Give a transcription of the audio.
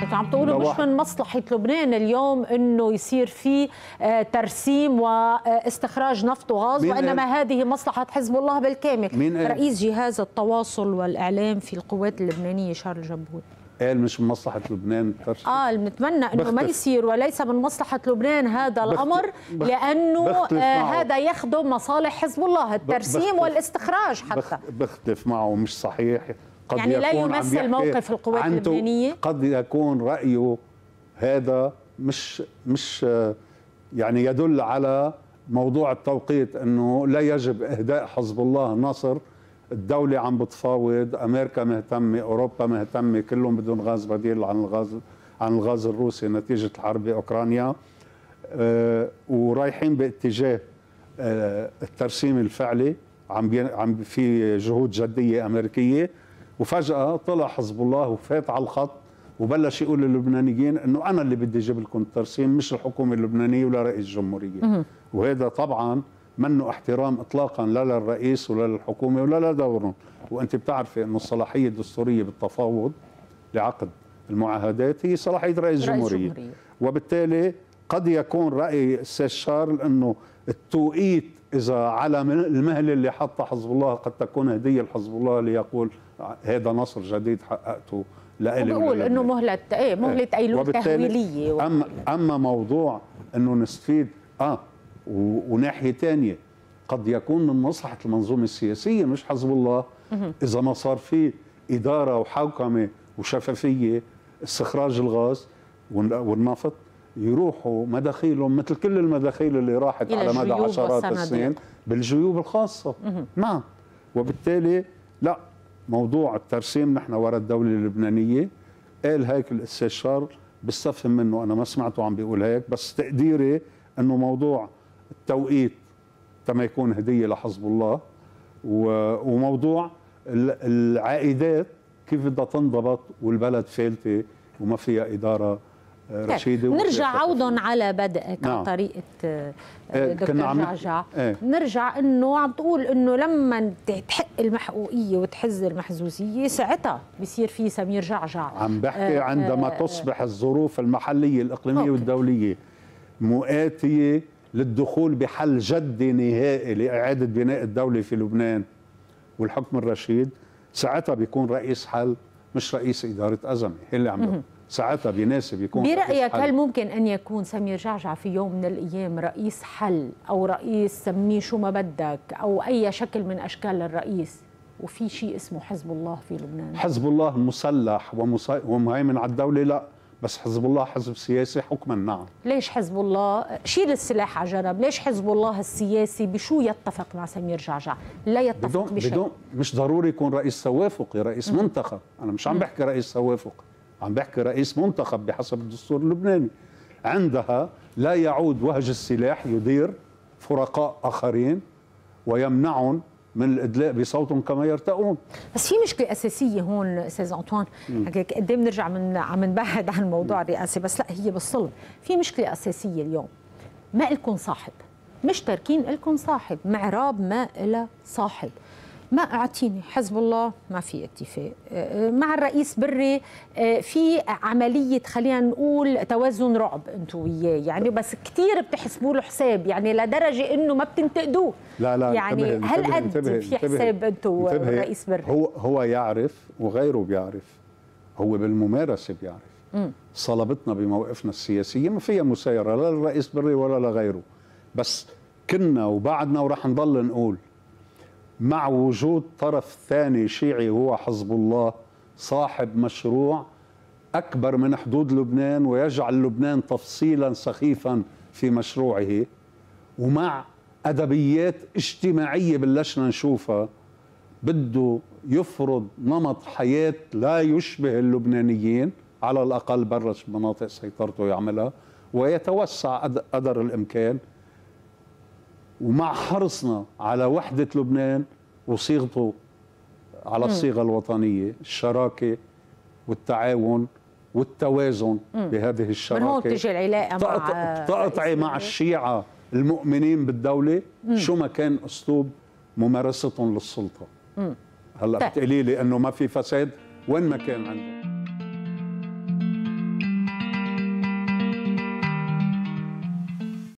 كنت عم تقولوا مش من مصلحه لبنان اليوم انه يصير في آه، ترسيم واستخراج نفط وغاز وانما هذه مصلحه حزب الله بالكامل رئيس جهاز التواصل والاعلام في القوات اللبنانيه شارل جبور قال مش من مصلحة لبنان ترسيم اه نتمنى انه ما يصير وليس من مصلحة لبنان هذا الامر آه، بختلف لانه بختلف آه هذا يخدم مصالح حزب الله الترسيم والاستخراج حتى بختلف معه مش صحيح قد يعني لا يمثل موقف القوات اللبنانية قد يكون رأيه هذا مش مش يعني يدل على موضوع التوقيت انه لا يجب اهداء حزب الله نصر الدولة عم بتفاوض امريكا مهتمة اوروبا مهتمة كلهم بدون غاز بديل عن الغاز عن الغاز الروسي نتيجة الحرب باوكرانيا أه ورايحين باتجاه أه الترسيم الفعلي عم عم في جهود جدية امريكية وفجأة طلع حزب الله وفات على الخط وبلش يقول للبنانيين انه انا اللي بدي اجيب لكم الترسيم مش الحكومه اللبنانيه ولا رئيس الجمهوريه وهذا طبعا منه احترام اطلاقا لا للرئيس ولا للحكومه ولا لدورهم وانت بتعرفي انه الصلاحيه الدستوريه بالتفاوض لعقد المعاهدات هي صلاحيه رئيس الجمهوريه وبالتالي قد يكون راي السيد شارل انه التوقيت إذا على المهل اللي حطه حزب الله قد تكون هدية لحزب الله ليقول هذا نصر جديد حققته لألي بقول إنه مهلة إيه, إيه. مهلة أيلول تهويلية أما أما موضوع إنه نستفيد آه وناحية ثانية قد يكون من مصلحة المنظومة السياسية مش حزب الله إذا ما صار في إدارة وحوكمة وشفافية استخراج الغاز والنفط يروحوا مداخيلهم مثل كل المداخيل اللي راحت على مدى عشرات السنين بالجيوب الخاصة نعم وبالتالي لا موضوع الترسيم نحن وراء الدولة اللبنانية قال هيك الاستشار بستفهم منه أنا ما سمعته عم بيقول هيك بس تقديري أنه موضوع التوقيت تما يكون هدية لحزب الله وموضوع العائدات كيف بدها تنضبط والبلد فالته وما فيها إدارة طيب، رشيدي نرجع عوضا على بدءك نعم. على طريقة آه، آه، دكتور كنا عم... جعجع ايه. نرجع انه عم تقول انه لما تحق المحقوقيه وتحز المحزوزيه ساعتها بصير في سمير جعجع عم بحكي آه عندما آه تصبح الظروف المحليه الاقليميه أوكي. والدوليه مؤاتيه للدخول بحل جدي نهائي لاعاده بناء الدوله في لبنان والحكم الرشيد ساعتها بيكون رئيس حل مش رئيس اداره ازمه هي اللي عم ساعتها بيناسب يكون برأيك هل ممكن أن يكون سمير جعجع في يوم من الأيام رئيس حل أو رئيس سميه شو ما بدك أو أي شكل من أشكال الرئيس وفي شيء اسمه حزب الله في لبنان حزب الله مسلح ومهيمن على الدولة لا بس حزب الله حزب سياسي حكما نعم ليش حزب الله شيل السلاح على جنب ليش حزب الله السياسي بشو يتفق مع سمير جعجع لا يتفق بدون بشيء بدون مش ضروري يكون رئيس توافقي رئيس منتخب أنا مش عم بحكي رئيس توافقي عم بحكي رئيس منتخب بحسب الدستور اللبناني عندها لا يعود وهج السلاح يدير فرقاء آخرين ويمنعهم من الادلاء بصوتهم كما يرتقون بس في مشكله اساسيه هون استاذ انطوان حكيك قد إيه بنرجع من عم نبعد عن الموضوع الرئاسي بس لا هي بالصلب في مشكله اساسيه اليوم ما لكم صاحب مش تركين لكم صاحب معراب ما إلى صاحب ما اعطيني حزب الله ما في اتفاق آه، آه، مع الرئيس بري آه، في عمليه خلينا نقول توازن رعب انتم وياه يعني بس كثير بتحسبوا له حساب يعني لدرجه انه ما بتنتقدوه لا لا يعني هل قد في حساب انتم والرئيس بري هو هو يعرف وغيره بيعرف هو بالممارسه بيعرف صلبتنا بموقفنا السياسي ما فيها مسايره لا للرئيس بري ولا لغيره بس كنا وبعدنا ورح نضل نقول مع وجود طرف ثاني شيعي هو حزب الله صاحب مشروع أكبر من حدود لبنان ويجعل لبنان تفصيلا سخيفا في مشروعه ومع أدبيات اجتماعية بلشنا نشوفها بده يفرض نمط حياة لا يشبه اللبنانيين على الأقل برا مناطق سيطرته يعملها ويتوسع قدر الإمكان ومع حرصنا على وحدة لبنان وصيغته على الصيغة الوطنية الشراكة والتعاون والتوازن م. بهذه الشراكه من هون بتجي العلاقه بتقطع مع تقطعي مع الشيعه المؤمنين بالدوله م. شو ما كان اسلوب ممارستهم للسلطه م. هلا بتقليلي طيب. بتقولي لي انه ما في فساد وين ما كان عندهم